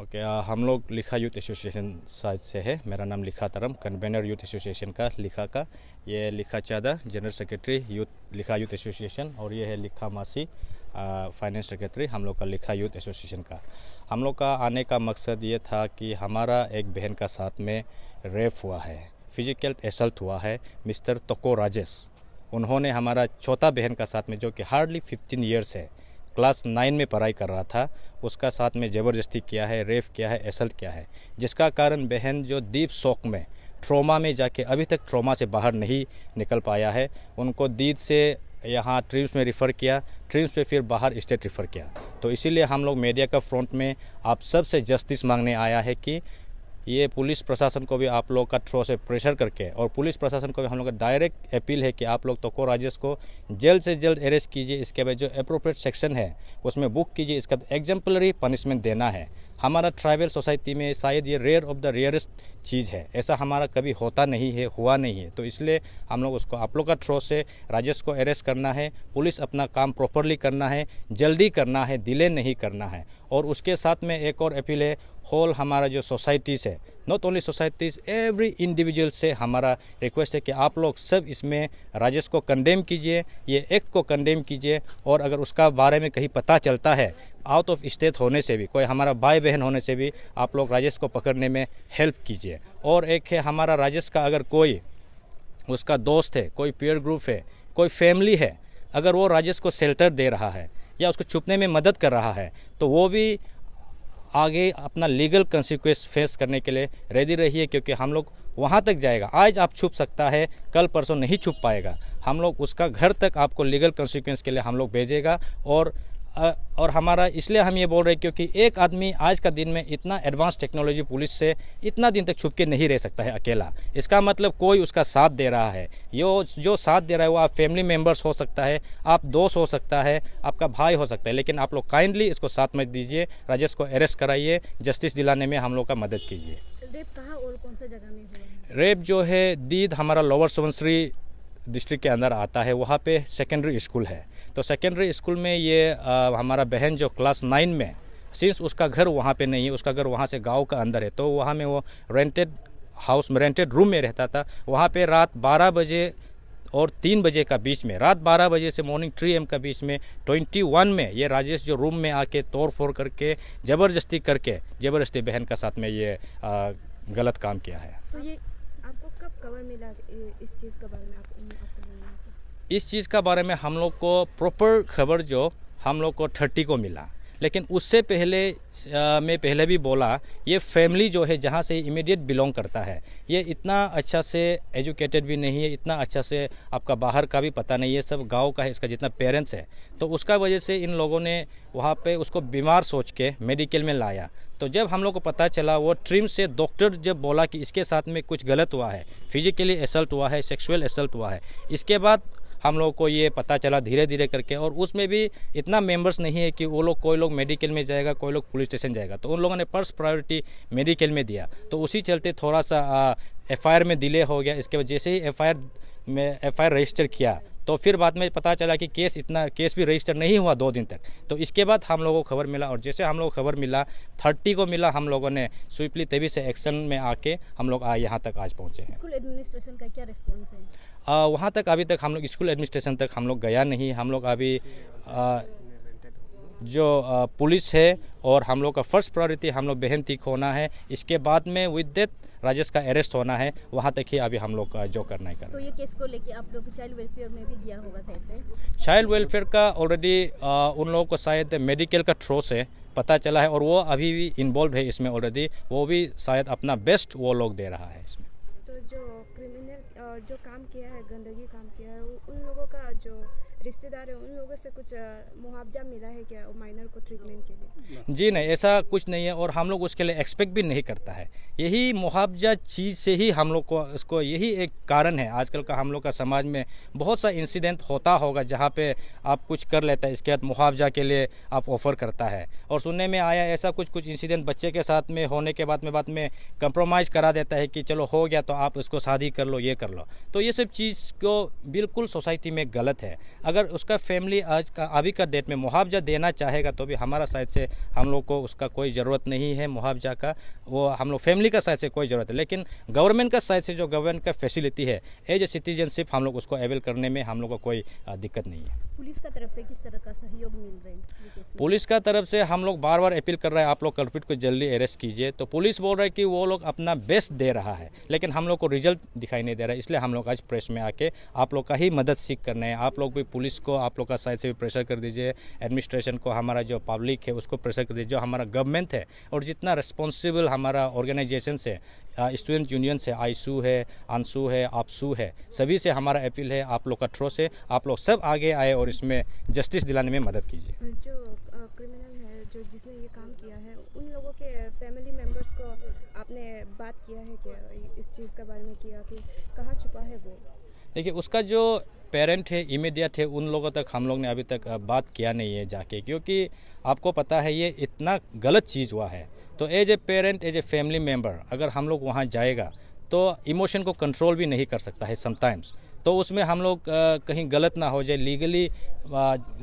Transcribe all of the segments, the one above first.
okay okay, हम लोग लिखा यूथ एसोसिएशन साइड से है मेरा नाम लिखा तरम कन्वेनर यूथ एसोसिएशन का लिखा का ये लिखा चादा जनरल सेक्रेटरी यूथ लिखा यूथ एसोसिएशन और ये है लिखा मासी फाइनेंस सेक्रेटरी हम लोग का लिखा यूथ एसोसिएशन का हम लोग का आने का मकसद ये था कि हमारा एक बहन का साथ में रेप हुआ है फिजिकल एसल्ट हुआ है मिस्टर तको राजेश उन्होंने हमारा छोटा बहन का साथ में जो कि हार्डली फिफ्टीन ईयर्स है क्लास नाइन में पढ़ाई कर रहा था उसका साथ में ज़बरदस्ती किया है रेप किया है असल्ट किया है जिसका कारण बहन जो दीप शौक में ट्रोमा में जाके अभी तक ट्रोमा से बाहर नहीं निकल पाया है उनको दीद से यहाँ ट्रिम्स में रिफ़र किया ट्रिम्स पे फिर बाहर स्टेट रिफ़र किया तो इसीलिए हम लोग मीडिया का फ्रंट में आप सबसे जस्टिस मांगने आया है कि ये पुलिस प्रशासन को भी आप लोग का थ्रो से प्रेशर करके और पुलिस प्रशासन को भी हम लोग का डायरेक्ट अपील है कि आप लोग तोको राजेश को जल्द से जल्द अरेस्ट कीजिए इसके बाद जो अप्रोप्रिएट सेक्शन है उसमें बुक कीजिए इसका एग्जाम्पलरी पनिशमेंट देना है हमारा ट्राइबल सोसाइटी में शायद ये रेयर ऑफ द रेयरेस्ट चीज़ है ऐसा हमारा कभी होता नहीं है हुआ नहीं है तो इसलिए हम लोग उसको आप लोग का थ्रो से राजेश को अरेस्ट करना है पुलिस अपना काम प्रॉपरली करना है जल्दी करना है डिले नहीं करना है और उसके साथ में एक और अपील है होल हमारा जो सोसाइटीज़ है not only societies every individual से हमारा रिक्वेस्ट है कि आप लोग सब इसमें राजेश को कंडेम कीजिए ये एक्ट को कंडेम कीजिए और अगर उसका बारे में कहीं पता चलता है आउट ऑफ स्टेट होने से भी कोई हमारा भाई बहन होने से भी आप लोग राजेश को पकड़ने में हेल्प कीजिए और एक है हमारा राजेश का अगर कोई उसका दोस्त है कोई पेयर ग्रुप है कोई फैमिली है अगर वो राजेश को शेल्टर दे रहा है या उसको छुपने में मदद कर रहा है तो वो भी आगे अपना लीगल कंसिक्वेंस फेस करने के लिए रेडी रहिए क्योंकि हम लोग वहाँ तक जाएगा आज आप छुप सकता है कल परसों नहीं छुप पाएगा हम लोग उसका घर तक आपको लीगल कंसिक्वेंस के लिए हम लोग भेजेगा और और हमारा इसलिए हम ये बोल रहे हैं क्योंकि एक आदमी आज का दिन में इतना एडवांस टेक्नोलॉजी पुलिस से इतना दिन तक छुप के नहीं रह सकता है अकेला इसका मतलब कोई उसका साथ दे रहा है यो जो साथ दे रहा है वो आप फैमिली मेम्बर्स हो सकता है आप दोस्त हो सकता है आपका भाई हो सकता है लेकिन आप लोग काइंडली इसको साथ में दीजिए राजेश को अरेस्ट कराइए जस्टिस दिलाने में हम लोग का मदद कीजिए रेप कहाँ और कौन सा जगह में रेप जो है दीद हमारा लोअर सुबनश्री डिस्ट्रिक्ट के अंदर आता है वहाँ पे सेकेंडरी स्कूल है तो सेकेंडरी स्कूल में ये आ, हमारा बहन जो क्लास नाइन में सिंस उसका घर वहाँ पे नहीं है उसका घर वहाँ से गांव का अंदर है तो वहाँ में वो रेंटेड हाउस में रेंटेड रूम में रहता था वहाँ पे रात 12 बजे और तीन बजे का बीच में रात बारह बजे से मॉर्निंग थ्री एम का बीच में ट्वेंटी वन में ये राजेश जो रूम में आके तोड़ फोड़ करके ज़बरदस्ती करके ज़बरदस्ती बहन का साथ में ये आ, गलत काम किया है तो ये मिला इस चीज़ के बारे में इस चीज़ के बारे में हम लोग को प्रॉपर खबर जो हम लोग को थर्टी को मिला लेकिन उससे पहले मैं पहले भी बोला ये फैमिली जो है जहाँ से इमीडिएट बिलोंग करता है ये इतना अच्छा से एजुकेटेड भी नहीं है इतना अच्छा से आपका बाहर का भी पता नहीं है सब गाँव का है इसका जितना पेरेंट्स है तो उसका वजह से इन लोगों ने वहाँ पर उसको बीमार सोच के मेडिकल में लाया तो जब हम लोग को पता चला वो ट्रिम से डॉक्टर जब बोला कि इसके साथ में कुछ गलत हुआ है फिजिकली असल्ट हुआ है सेक्सुअल असल्ट हुआ है इसके बाद हम लोग को ये पता चला धीरे धीरे करके और उसमें भी इतना मेम्बर्स नहीं है कि वो लोग कोई लोग मेडिकल में जाएगा कोई लोग पुलिस स्टेशन जाएगा तो उन लोगों ने फर्स्ट प्रायोरिटी मेडिकल में दिया तो उसी चलते थोड़ा सा एफ में डिले हो गया इसके बाद जैसे ही एफ में एफ रजिस्टर किया तो फिर बाद में पता चला कि केस इतना केस भी रजिस्टर नहीं हुआ दो दिन तक तो इसके बाद हम लोगों को खबर मिला और जैसे हम लोग को खबर मिला थर्टी को मिला हम लोगों ने स्विपली तभी से एक्शन में आके हम लोग यहाँ तक आज पहुँचे हैं स्कूल एडमिनिस्ट्रेशन का क्या रिस्पॉन्स है आ, वहाँ तक अभी तक हम लोग स्कूल एडमिनिस्ट्रेशन तक हम लोग गया नहीं हम लोग अभी जो पुलिस है और हम लोग का फर्स्ट प्रायोरिटी हम लोग बेहन तीख होना है इसके बाद में विद डेथ राजेश का अरेस्ट होना है वहाँ तक ही अभी हम लोग का जो करना है करना तो ये केस को लेके आप लोग चाइल्ड वेलफेयर में भी दिया होगा शायद से चाइल्ड वेलफेयर का ऑलरेडी उन लोगों को शायद मेडिकल का थ्रो से पता चला है और वो अभी भी इन्वॉल्व है इसमें ऑलरेडी वो भी शायद अपना बेस्ट वो लोग दे रहा है इसमें तो जो क्रिमिनल जो काम किया है गंदगी काम किया है उन लोगों का जो रिश्तेदार है उन लोगों से कुछ मुआवजा मिला है क्या माइनर को ट्रीटमेंट के लिए जी नहीं ऐसा कुछ नहीं है और हम लोग उसके लिए एक्सपेक्ट भी नहीं करता है यही मुआवजा चीज़ से ही हम लोग को इसको यही एक कारण है आजकल का हम लोग का समाज में बहुत सा इंसिडेंट होता होगा जहाँ पे आप कुछ कर लेता है इसके बाद मुआवजा के लिए आप ऑफ़र करता है और सुनने में आया ऐसा कुछ कुछ इंसिडेंट बच्चे के साथ में होने के बाद में बाद में कंप्रोमाइज़ करा देता है कि चलो हो गया तो आप इसको शादी कर लो ये कर लो तो ये सब चीज़ को बिल्कुल सोसाइटी में गलत है अगर उसका फैमिली आज का अभी का डेट में मुआवजा देना चाहेगा तो भी हमारा साइड से हम लोग को उसका कोई ज़रूरत नहीं है मुआवजा का वो हम लोग फैमिली का साइड से कोई ज़रूरत है लेकिन गवर्नमेंट का साइड से जो गवर्नमेंट का फैसिलिटी है एज ए सिटीजनशिप हम लोग उसको अवेल करने में हम लोग को कोई दिक्कत नहीं है पुलिस का तरफ से किस तरह का सहयोग मिल रहा है पुलिस का तरफ से हम लोग बार बार अपील कर रहे हैं आप लोग कल्पिट को जल्दी अरेस्ट कीजिए तो पुलिस बोल रहा है कि वो लोग अपना बेस्ट दे रहा है लेकिन हम लोग को रिजल्ट दिखाई नहीं दे रहा है इसलिए हम लोग आज प्रेस में आके आप लोग का ही मदद सीख करने हैं आप लोग भी पुलिस को आप लोग का साइड से भी प्रेशर कर दीजिए एडमिनिस्ट्रेशन को हमारा जो पब्लिक है उसको प्रेशर कर दीजिए जो हमारा गवर्नमेंट है और जितना रिस्पॉन्सिबल हमारा ऑर्गेनाइजेशन है स्टूडेंट यूनियन से आईसू है आंसू है आपसू है सभी से हमारा अपील है आप लोग का थ्रो से आप लोग सब आगे आए और इसमें जस्टिस दिलाने में मदद कीजिए जो क्रिमिनल है जो जिसने ये काम किया है उन लोगों के फैमिली मेम्बर्स को आपने बात किया है क्या इस चीज़ के बारे में किया कि कहाँ छुपा है वो देखिए उसका जो पेरेंट है इमीडिएट है उन लोगों तक हम लोग ने अभी तक बात किया नहीं है जाके क्योंकि आपको पता है ये इतना गलत चीज़ हुआ है तो as a parent as a family member अगर हम लोग वहाँ जाएगा तो इमोशन को कंट्रोल भी नहीं कर सकता है समटाइम्स तो उसमें हम लोग कहीं गलत ना हो जाए लीगली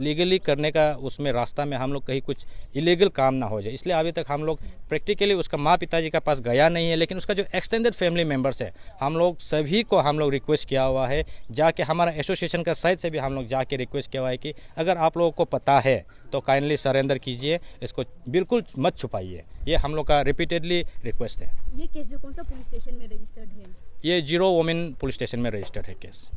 लीगली करने का उसमें रास्ता में हम लोग कहीं कुछ इलीगल काम ना हो जाए इसलिए अभी तक हम लोग प्रैक्टिकली उसका माँ पिताजी के पास गया नहीं है लेकिन उसका जो एक्सटेंडेड फैमिली मेम्बर्स है हम लोग सभी को हम लोग रिक्वेस्ट किया हुआ है जाके हमारा एसोसिएशन का साइड से भी हम लोग जाके रिक्वेस्ट किया हुआ है कि अगर आप लोगों को पता है तो काइंडली सरेंडर कीजिए इसको बिल्कुल मत छुपाइए ये हम लोग का रिपीटेडली रिक्वेस्ट है ये केस जो कौन सा पुलिस स्टेशन में रजिस्टर्ड है ये जीरो वोमेन पुलिस स्टेशन में रजिस्टर्ड है केस